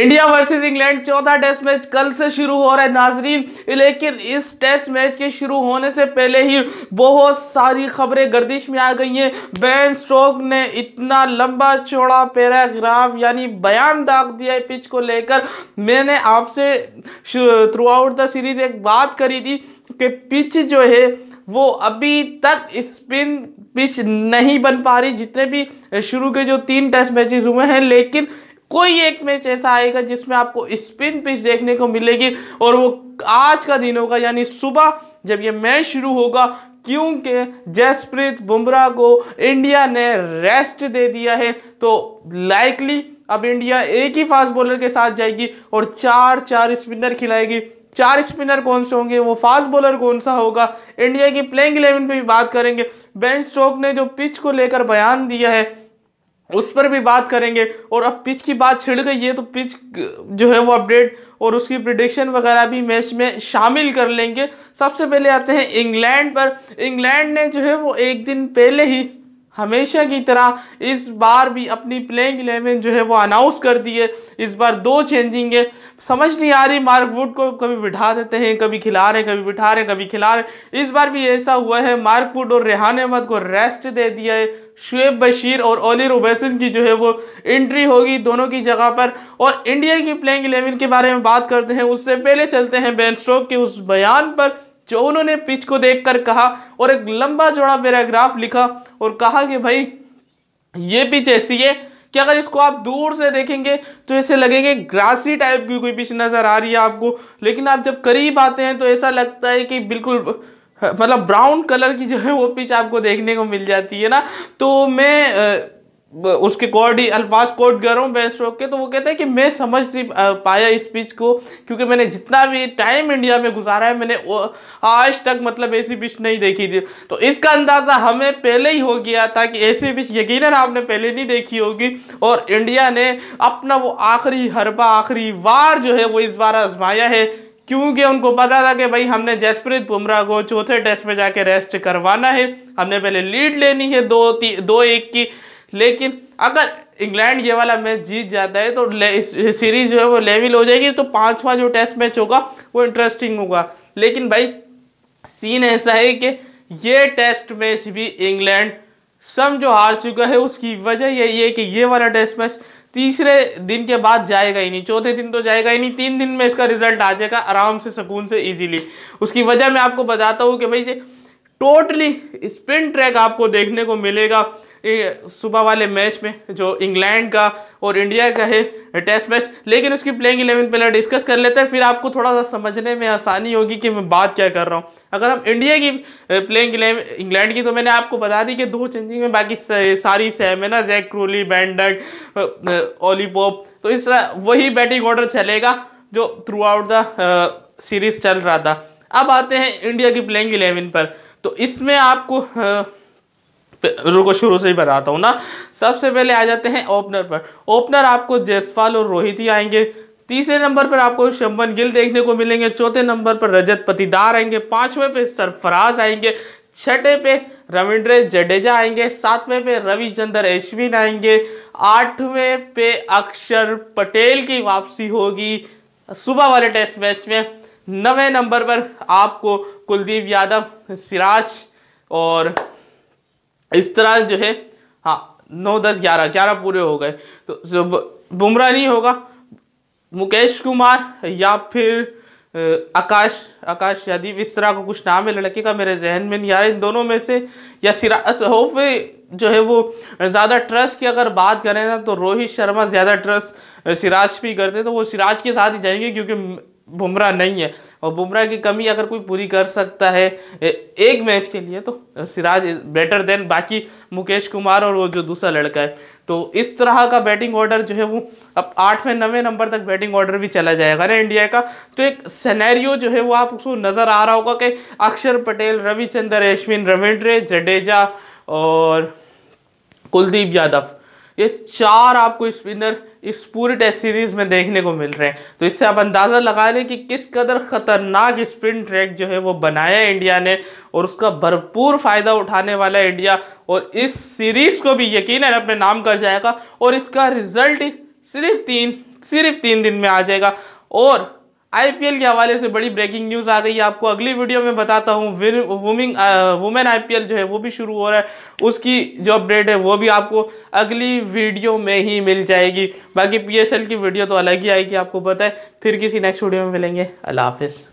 India versus England चौथा test match कल से शुरू हो रहा है नाजरीन लेकिन इस टेस्ट मैच के शुरू होने से पहले ही बहुत सारी खबरें गर्दिश में आ गई हैं बैन स्ट्रोक ने इतना लंबा चौड़ा पैराग्राफ यानी बयान दाग दिया है पिच को लेकर मैंने आपसे थ्रू आउट द सीरीज एक बात करी थी कि पिच जो है वो अभी तक स्पिन पिच नहीं बन पा रही जितने भी शुरू के जो तीन टेस्ट मैचेस हुए हैं लेकिन कोई एक मैच ऐसा आएगा जिसमें आपको स्पिन पिच देखने को मिलेगी और वो आज का दिन होगा यानी सुबह जब ये मैच शुरू होगा क्योंकि जसप्रीत बुमराह को इंडिया ने रेस्ट दे दिया है तो लाइकली अब इंडिया एक ही फास्ट बॉलर के साथ जाएगी और चार चार स्पिनर खिलाएगी चार स्पिनर कौन से होंगे वो फास्ट बॉलर कौन सा होगा इंडिया की प्लेइंग इलेवन पे भी बात करेंगे बेन स्टोक ने जो पिच को लेकर बयान दिया है उस पर भी बात करेंगे और अब पिच की बात छिड़ गई है तो पिच जो है वो अपडेट और उसकी प्रिडिक्शन वगैरह भी मैच में शामिल कर लेंगे सबसे पहले आते हैं इंग्लैंड पर इंग्लैंड ने जो है वो एक दिन पहले ही हमेशा की तरह इस बार भी अपनी प्लेइंग इलेवन जो है वो अनाउंस कर दी है इस बार दो चेंजिंग है समझ नहीं आ रही मार्क वुड को कभी बिठा देते हैं कभी खिला रहे हैं कभी बिठा रहे हैं कभी खिला रहे हैं इस बार भी ऐसा हुआ है मार्क वुड और रेहान अहमद को रेस्ट दे दिया है शुएब बशीर और ओली रुबैसन की जो है वो एंट्री होगी दोनों की जगह पर और इंडिया की प्लेइंग इलेवन के बारे में बात करते हैं उससे पहले चलते हैं बेन स्ट्रोक के उस बयान पर जो उन्होंने पिच को देखकर कहा और एक लंबा जोड़ा पैराग्राफ लिखा और कहा कि भाई ये पिच ऐसी है कि अगर इसको आप दूर से देखेंगे तो ऐसे लगेंगे ग्रासी टाइप की कोई पिच नज़र आ रही है आपको लेकिन आप जब करीब आते हैं तो ऐसा लगता है कि बिल्कुल मतलब ब्राउन कलर की जो है वो पिच आपको देखने को मिल जाती है ना तो मैं उसके कोड ही अल्फाज कोड कर रहा हूँ बेस्ट के तो वो कहते हैं कि मैं समझ नहीं पाया इस स्पीच को क्योंकि मैंने जितना भी टाइम इंडिया में गुजारा है मैंने आज तक मतलब ऐसी पिच नहीं देखी थी तो इसका अंदाज़ा हमें पहले ही हो गया था कि ऐसी पिच यकीन आपने पहले नहीं देखी होगी और इंडिया ने अपना वो आखिरी हरबा आखिरी वार जो है वो इस बार आजमाया है क्योंकि उनको पता था कि भाई हमने जसप्रीत बुमराह को चौथे टेस्ट में जाके रेस्ट करवाना है हमने पहले लीड लेनी है दो दो एक की लेकिन अगर इंग्लैंड ये वाला मैच जीत जाता है तो सीरीज जो है वो लेवल हो जाएगी तो पाँचवा जो टेस्ट मैच होगा वो इंटरेस्टिंग होगा लेकिन भाई सीन ऐसा है कि ये टेस्ट मैच भी इंग्लैंड सम जो हार चुका है उसकी वजह यही है कि ये वाला टेस्ट मैच तीसरे दिन के बाद जाएगा ही नहीं चौथे दिन तो जाएगा ही नहीं तीन दिन में इसका रिजल्ट आ जाएगा आराम से सुकून से इजीली उसकी वजह मैं आपको बताता हूँ कि भाई से टोटली स्पिन ट्रैक आपको देखने को मिलेगा सुबह वाले मैच में जो इंग्लैंड का और इंडिया का है टेस्ट मैच लेकिन उसकी प्लेइंग इलेवन पहले डिस्कस कर लेते हैं फिर आपको थोड़ा सा समझने में आसानी होगी कि मैं बात क्या कर रहा हूँ अगर हम इंडिया की प्लेइंग इलेवन इंग्लैंड की तो मैंने आपको बता दी कि दो चेंजिंग में बाकी सारी सेम है ना जैक क्रूली बैंडक ओलीपोप तो इस तरह वही बैटिंग ऑर्डर चलेगा जो थ्रू आउट द सीरीज चल रहा था अब आते हैं इंडिया की प्लेइंग इलेवन पर तो इसमें आपको रुको शुरू से ही बताता हूँ ना सबसे पहले आ जाते हैं ओपनर पर ओपनर आपको जयसवाल और रोहित ही आएंगे तीसरे नंबर पर आपको शंभन गिल देखने को मिलेंगे चौथे नंबर पर रजत पतिदार आएंगे पांचवें पे सरफराज आएंगे छठे पे रविंद्र जडेजा आएंगे सातवें पे रविचंद्र अश्विन आएंगे आठवें पे अक्षर पटेल की वापसी होगी सुबह वाले टेस्ट मैच में नवे नंबर पर आपको कुलदीप यादव सिराज और इस तरह जो है हाँ नौ दस ग्यारह ग्यारह पूरे हो गए तो बुमराह नहीं होगा मुकेश कुमार या फिर आकाश आकाश यादीप इस तरह का कुछ नाम है लड़के का मेरे जहन में नहीं आ रहा इन दोनों में से या सिरा होप जो है वो ज़्यादा ट्रस्ट की अगर बात करें ना तो रोहित शर्मा ज़्यादा ट्रस्ट सिराज पे करते हैं तो वो सिराज के साथ ही जाएंगे क्योंकि बुमराह नहीं है और बुमराह की कमी अगर कोई पूरी कर सकता है एक मैच के लिए तो सिराज बेटर देन बाकी मुकेश कुमार और वो जो दूसरा लड़का है तो इस तरह का बैटिंग ऑर्डर जो है वो अब आठवें नवे नंबर तक बैटिंग ऑर्डर भी चला जाएगा ना इंडिया का तो एक सैनैरियो जो है वो आप उसको नज़र आ रहा होगा कि अक्षर पटेल रविचंद्र अश्विन रविंद्र जडेजा और कुलदीप यादव ये चार आपको स्पिनर इस पूरे टेस्ट सीरीज में देखने को मिल रहे हैं तो इससे आप अंदाज़ा लगा लें कि किस कदर ख़तरनाक स्पिन ट्रैक जो है वो बनाया इंडिया ने और उसका भरपूर फ़ायदा उठाने वाला इंडिया और इस सीरीज़ को भी यकीन अपने नाम कर जाएगा और इसका रिज़ल्ट सिर्फ तीन सिर्फ तीन दिन में आ जाएगा और आईपीएल के हवाले से बड़ी ब्रेकिंग न्यूज़ आ गई है आपको अगली वीडियो में बताता हूँ वुमिंग वुमेन आईपीएल जो है वो भी शुरू हो रहा है उसकी जो अपडेट है वो भी आपको अगली वीडियो में ही मिल जाएगी बाकी पीएसएल की वीडियो तो अलग ही आएगी आपको पता है फिर किसी नेक्स्ट वीडियो में मिलेंगे अल्लाह हाफिज़